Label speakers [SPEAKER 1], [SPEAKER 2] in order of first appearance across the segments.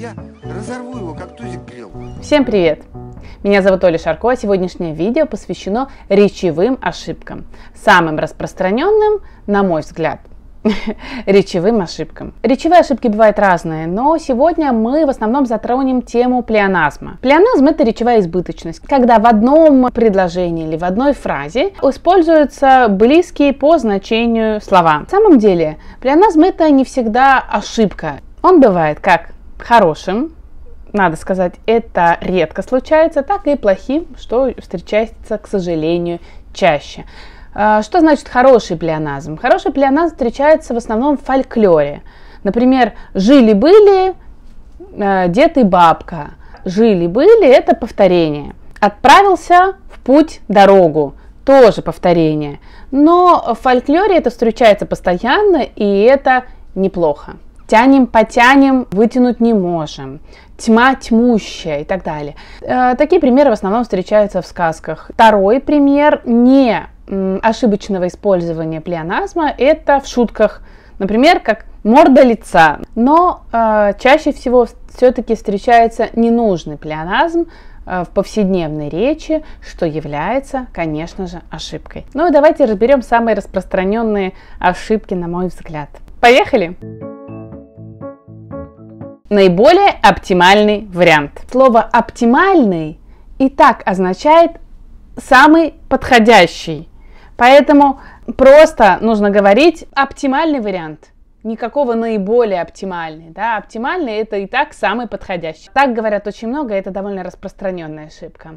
[SPEAKER 1] я разорву его, как тузик грел. Всем привет! Меня зовут Оля Шарко, а сегодняшнее видео посвящено речевым ошибкам. Самым распространенным, на мой взгляд, речевым ошибкам. Речевые ошибки бывают разные, но сегодня мы в основном затронем тему плеоназма. Плеоназм – это речевая избыточность, когда в одном предложении или в одной фразе используются близкие по значению слова. На самом деле, плеоназм – это не всегда ошибка. Он бывает как хорошим, надо сказать, это редко случается, так и плохим, что встречается, к сожалению, чаще. А, что значит хороший плеоназм? Хороший плеоназм встречается в основном в фольклоре. Например, жили-были э, дед и бабка. Жили-были – это повторение. Отправился в путь дорогу – тоже повторение. Но в фольклоре это встречается постоянно, и это неплохо тянем, потянем, вытянуть не можем, тьма тьмущая и так далее. Э, такие примеры в основном встречаются в сказках. Второй пример не ошибочного использования плеоназма это в шутках. Например, как морда лица. Но э, чаще всего все-таки встречается ненужный плеоназм э, в повседневной речи, что является, конечно же, ошибкой. Ну и давайте разберем самые распространенные ошибки, на мой взгляд. Поехали! Поехали! наиболее оптимальный вариант. Слово «оптимальный» и так означает «самый подходящий». Поэтому просто нужно говорить «оптимальный вариант». Никакого наиболее оптимальный. Да? Оптимальный – это и так самый подходящий. Так говорят очень много, это довольно распространенная ошибка.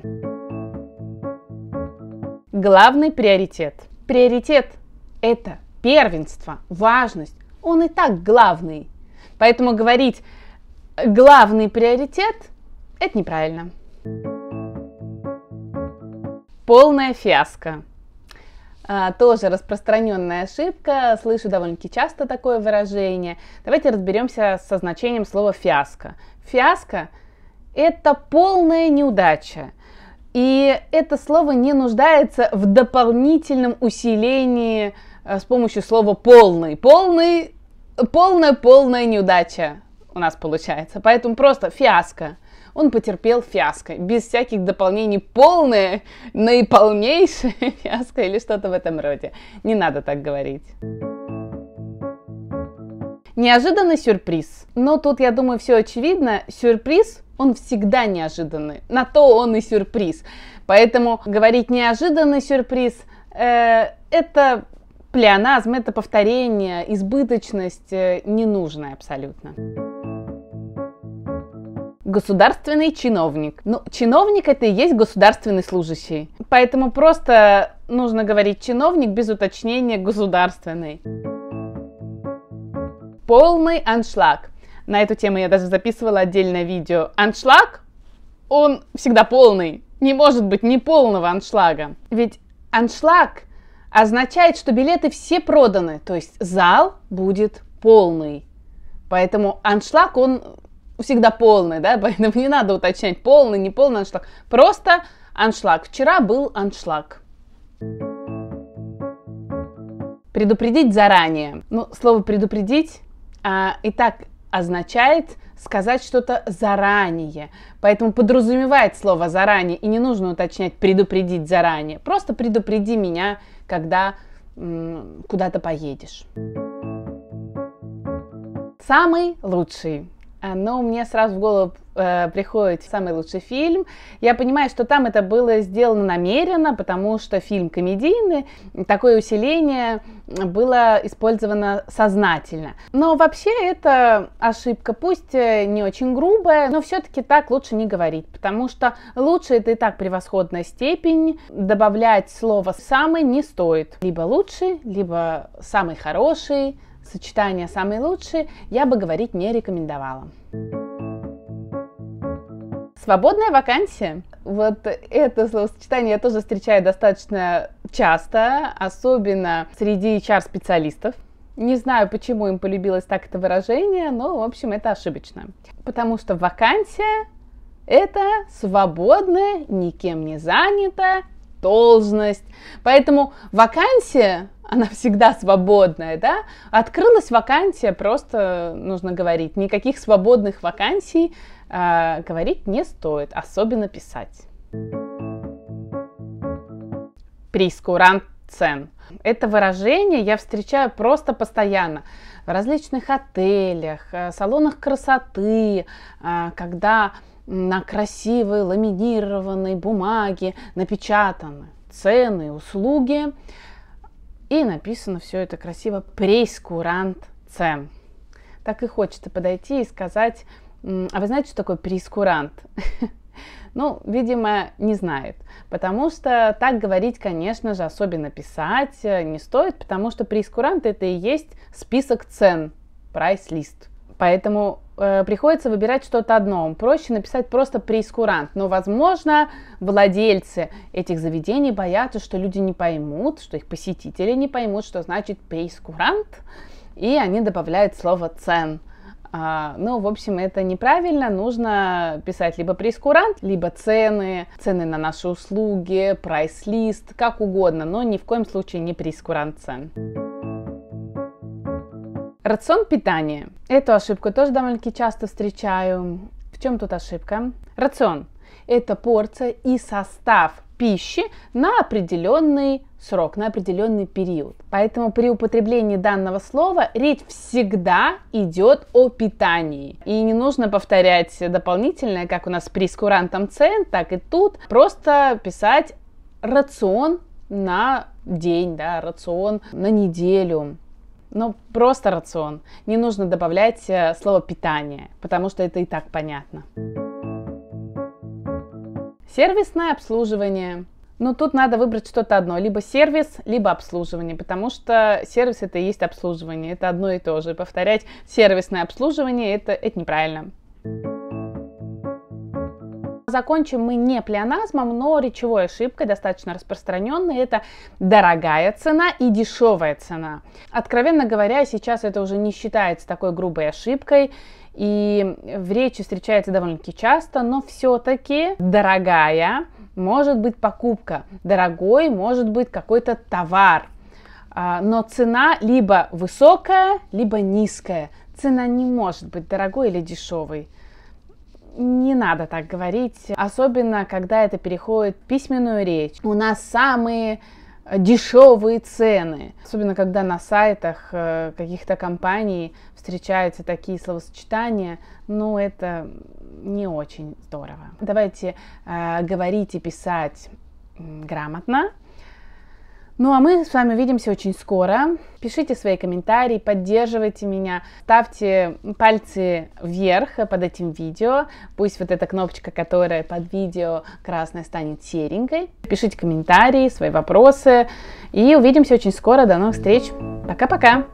[SPEAKER 1] Главный приоритет. Приоритет – это первенство, важность. Он и так главный. Поэтому говорить главный приоритет – это неправильно. Полная фиаско. А, тоже распространенная ошибка, слышу довольно-таки часто такое выражение. Давайте разберемся со значением слова фиаско. Фиаско – это полная неудача. И это слово не нуждается в дополнительном усилении а, с помощью слова полный. Полный, полная, полная неудача у нас получается. Поэтому просто фиаско. Он потерпел фиаско, без всяких дополнений, полное, наиполнейшее фиаско или что-то в этом роде. Не надо так говорить. Неожиданный сюрприз. Но тут, я думаю, все очевидно. Сюрприз, он всегда неожиданный. На то он и сюрприз. Поэтому говорить неожиданный сюрприз э, это плеоназм, это повторение, избыточность э, ненужная абсолютно государственный чиновник. Ну, чиновник это и есть государственный служащий. Поэтому просто нужно говорить чиновник без уточнения государственный. Полный аншлаг. На эту тему я даже записывала отдельное видео. Аншлаг, он всегда полный. Не может быть ни полного аншлага. Ведь аншлаг означает, что билеты все проданы, то есть зал будет полный. Поэтому аншлаг, он всегда полный, да, поэтому не надо уточнять, полный, не полный аншлаг. Просто аншлаг. Вчера был аншлаг. Предупредить заранее. Ну, слово предупредить а, и так означает сказать что-то заранее. Поэтому подразумевает слово заранее, и не нужно уточнять предупредить заранее. Просто предупреди меня, когда куда-то поедешь. Самый лучший. Э, но мне сразу в голову э, приходит самый лучший фильм. Я понимаю, что там это было сделано намеренно, потому что фильм комедийный, такое усиление было использовано сознательно. Но вообще это ошибка, пусть э, не очень грубая, но все-таки так лучше не говорить, потому что лучше это и так превосходная степень, добавлять слово «самый» не стоит. Либо лучший, либо самый хороший, Сочетание «самые лучшие» я бы говорить не рекомендовала. Свободная вакансия. Вот это словосочетание я тоже встречаю достаточно часто, особенно среди HR-специалистов. Не знаю, почему им полюбилось так это выражение, но, в общем, это ошибочно. Потому что вакансия – это свободная, никем не занята должность. Поэтому вакансия она всегда свободная, да, открылась вакансия, просто нужно говорить, никаких свободных вакансий э, говорить не стоит, особенно писать. Прискурант цен. Это выражение я встречаю просто постоянно в различных отелях, э, салонах красоты, а, когда на красивой ламинированной бумаге напечатаны цены, услуги. И написано все это красиво «Прейскурант цен». Так и хочется подойти и сказать, а вы знаете, что такое прейскурант? Ну, видимо, не знает, потому что так говорить, конечно же, особенно писать э, не стоит, потому что прейскурант это и есть список цен, прайс-лист. Поэтому Э, приходится выбирать что-то одно. Проще написать просто прескурант. Но, возможно, владельцы этих заведений боятся, что люди не поймут, что их посетители не поймут, что значит прескурант. И они добавляют слово «цен». А, ну, в общем, это неправильно. Нужно писать либо прескурант, либо цены, цены на наши услуги, прайс-лист, как угодно, но ни в коем случае не прескурант цен. Рацион питания. Эту ошибку тоже довольно-таки часто встречаю. В чем тут ошибка? Рацион – это порция и состав пищи на определенный срок, на определенный период. Поэтому при употреблении данного слова речь всегда идет о питании. И не нужно повторять дополнительное, как у нас при скурантом цен, так и тут. Просто писать рацион на день, да, рацион на неделю. Ну просто рацион. Не нужно добавлять э, слово «питание», потому что это и так понятно. Сервисное обслуживание. Но ну, тут надо выбрать что-то одно, либо сервис, либо обслуживание, потому что сервис это и есть обслуживание, это одно и то же. Повторять сервисное обслуживание это, это неправильно закончим мы не плеоназмом, но речевой ошибкой, достаточно распространенной, это дорогая цена и дешевая цена. Откровенно говоря, сейчас это уже не считается такой грубой ошибкой, и в речи встречается довольно-таки часто, но все-таки дорогая может быть покупка, дорогой может быть какой-то товар, а, но цена либо высокая, либо низкая. Цена не может быть дорогой или дешевой не надо так говорить, особенно когда это переходит в письменную речь. У нас самые дешевые цены. Особенно когда на сайтах э, каких-то компаний встречаются такие словосочетания, ну это не очень здорово. Давайте э, говорить и писать грамотно, ну а мы с вами увидимся очень скоро. Пишите свои комментарии, поддерживайте меня, ставьте пальцы вверх под этим видео. Пусть вот эта кнопочка, которая под видео красная, станет серенькой. Пишите комментарии, свои вопросы. И увидимся очень скоро. До новых встреч. Пока-пока.